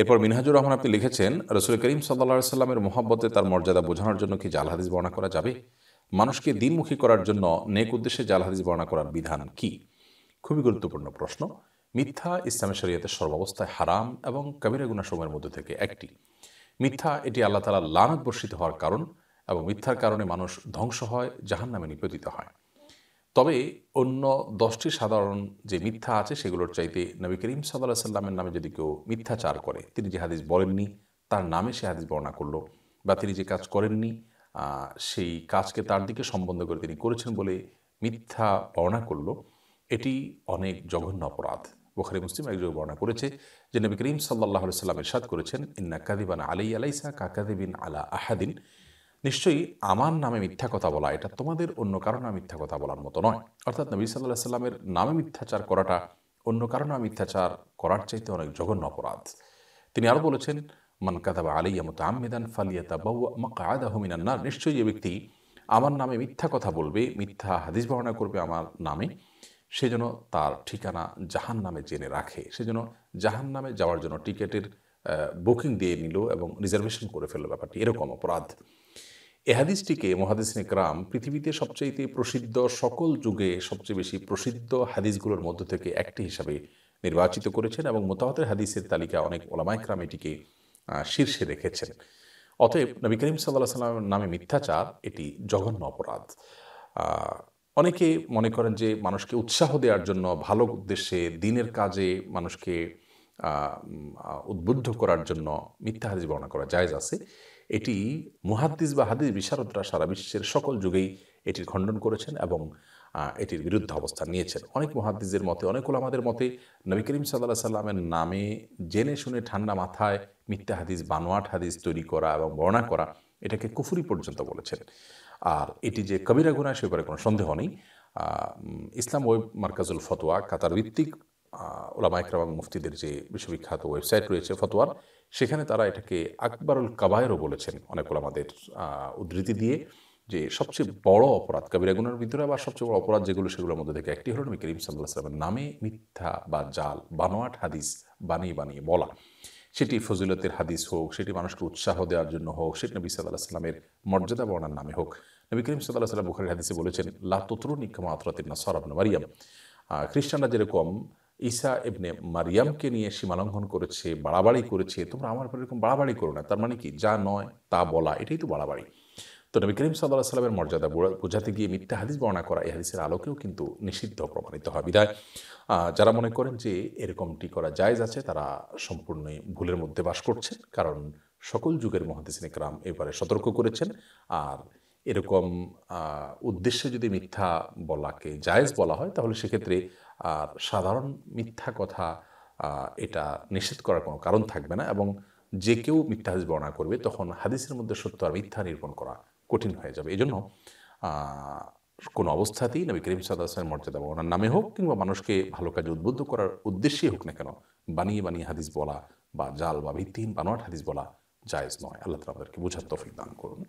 এরপর মিনহাজুর রহমান আপনি লিখেছেন রসুল করিম সাল্লা সাল্লামের মোহাব্বতে তার মর্যাদা বোঝানোর জন্য কি জাল হাদিস বর্ণনা করা যাবে মানুষকে দিনমুখী করার জন্য নেক উদ্দেশ্যে জাল হাদিস বর্ণনা করার বিধান কি খুবই গুরুত্বপূর্ণ প্রশ্ন মিথ্যা ইসলামের শরিয়াতে সর্বাবস্থায় হারাম এবং কবিরা সময়ের মধ্যে থেকে একটি মিথ্যা এটি আল্লাহ তালা লানত বর্ষিত হওয়ার কারণ এবং মিথ্যার কারণে মানুষ ধ্বংস হয় জাহান নামে নিপতিত হয় তবে অন্য দশটি সাধারণ যে মিথ্যা আছে সেগুলোর চাইতে নবী করিম সাল্লাহ সাল্লামের নামে যদি কেউ মিথ্যাচার করে তিনি যে হাদিস বলেননি তার নামে সে হাদিস বর্ণনা করলো বা তিনি যে কাজ করেননি সেই কাজকে তার দিকে সম্বন্ধ করে তিনি করেছেন বলে মিথ্যা বর্ণনা করলো এটি অনেক জঘন্য অপরাধ বোখারি মুসলিম একজন বর্ণনা করেছে যে নবী করিম সাল্লাহ সাল্লাম এরশাদ করেছেন ইন্না কাদিবান আলাই আলাইসা কাকাদিবিন আলা আহাদিন নিশ্চয়ই আমার নামে মিথ্যা কথা বলা এটা তোমাদের অন্য কারণে মিথ্যা কথা বলার মতো নয় অর্থাৎ নবী সাল্লাহ সাল্লামের নামে মিথ্যাচার করাটা অন্য কারণে মিথ্যাচার করার চাইতে অনেক জঘন্য অপরাধ তিনি আরও বলেছেন মান কাদাবা আলিয়া মতো আমিদান ফালিয়াতা বাউ হমিনান না নিশ্চয়ই যে ব্যক্তি আমার নামে মিথ্যা কথা বলবে মিথ্যা হাদিস বর্ণনা করবে আমার নামে সে যেন তার ঠিকানা জাহান নামে জেনে রাখে সে যেন জাহান নামে যাওয়ার জন্য টিকেটের বুকিং দিয়ে নিল এবং রিজার্ভেশন করে ফেলল ব্যাপারটি এরকম অপরাধ এ হাদিসটিকে মহাদিসিনে ক্রাম পৃথিবীতে সবচেয়ে প্রসিদ্ধ সকল যুগে সবচেয়ে বেশি প্রসিদ্ধ হাদিসগুলোর মধ্য থেকে একটি হিসাবে নির্বাচিত করেছেন এবং মোতাহতের হাদিসের তালিকা অনেক ওলামাইক্রাম এটিকে শীর্ষে রেখেছেন অতএব নবী করিম সাল্লাহ সাল্লামের নামে মিথ্যাচার এটি জঘন্য অপরাধ অনেকে মনে করেন যে মানুষকে উৎসাহ দেওয়ার জন্য ভালো উদ্দেশ্যে দিনের কাজে মানুষকে উদ্বুদ্ধ করার জন্য মিথ্যা হাদিস বর্ণনা করা জায়জ আছে এটি মুহাদ্দিস বা হাদিস বিশারদরা সারা বিশ্বের সকল যুগেই এটির খণ্ডন করেছেন এবং এটির বিরুদ্ধে অবস্থান নিয়েছেন অনেক মহাদ্দিসের মতে অনেক আমাদের মতে নবী করিম সাল্লাহ সাল্লামের নামে জেনে শুনে ঠান্ডা মাথায় মিথ্যা হাদিস বানোয়াট হাদিস তৈরি করা এবং বর্ণনা করা এটাকে কুফুরি পর্যন্ত বলেছেন আর এটি যে কবিরা গুণা সে উপরে কোনো সন্দেহ নেই ইসলাম ওয়েব মার্কাজুল ফতোয়া কাতার ভিত্তিক ওলামা ইকরাম এবং মুফতিদের যে বিশ্ববিখ্যাত ওয়েবসাইট রয়েছে ফতোয়ার সেখানে তারা এটাকে আকবরুল কাবায়েরও বলেছেন অনেক ওলামাদের উদ্ধৃতি দিয়ে যে সবচেয়ে বড় অপরাধ কাবিরাগুনের ভিতরে বা সবচেয়ে বড় অপরাধ যেগুলো সেগুলোর মধ্যে থেকে একটি হলো নবী করিম সাল্লাহ সাল্লামের নামে মিথ্যা বা জাল বানোয়াট হাদিস বানিয়ে বানিয়ে বলা সেটি ফজিলতের হাদিস হোক সেটি মানুষকে উৎসাহ দেওয়ার জন্য হোক সেটি নবী সাল্লাহ সাল্লামের মর্যাদা বর্ণার নামে হোক নবী করিম সাল্লাহ সাল্লাম বুখারি হাদিসে বলেছেন লাতত্রু নিকমা আতরাতির না সরাবন মারিয়াম খ্রিস্টানরা যেরকম ঈসা এবনে মারিয়ামকে নিয়ে সীমালঙ্ঘন করেছে বাড়াবাড়ি করেছে তোমরা আমার উপর এরকম বাড়াবাড়ি করো না তার মানে কি যা নয় তা বলা এটাই তো বাড়াবাড়ি তো নবী করিম সাল্লাহ সাল্লামের মর্যাদা বোঝাতে গিয়ে মিথ্যা হাদিস বর্ণনা করা এই হাদিসের আলোকেও কিন্তু নিষিদ্ধ প্রমাণিত হয় বিদায় যারা মনে করেন যে এরকমটি করা জায়জ আছে তারা সম্পূর্ণই ভুলের মধ্যে বাস করছেন কারণ সকল যুগের মহাদিস ইকরাম এবারে সতর্ক করেছেন আর এরকম উদ্দেশ্যে যদি মিথ্যা বলাকে জায়েজ বলা হয় তাহলে সেক্ষেত্রে আর সাধারণ মিথ্যা কথা এটা নিষেধ করার কোনো কারণ থাকবে না এবং যে কেউ মিথ্যা হাদিস বর্ণনা করবে তখন হাদিসের মধ্যে সত্য আর মিথ্যা নিরূপণ করা কঠিন হয়ে যাবে এই জন্য কোনো অবস্থাতেই নবী করিম সাদাসের মর্যাদা বর্ণনা নামে হোক কিংবা মানুষকে ভালো কাজে উদ্বুদ্ধ করার উদ্দেশ্যেই হোক না কেন বানিয়ে বানিয়ে হাদিস বলা বা জাল বা ভিত্তিহীন বানোয়াট হাদিস বলা জায়েজ নয় আল্লাহ তালা আমাদেরকে বোঝার তফিক দান করুন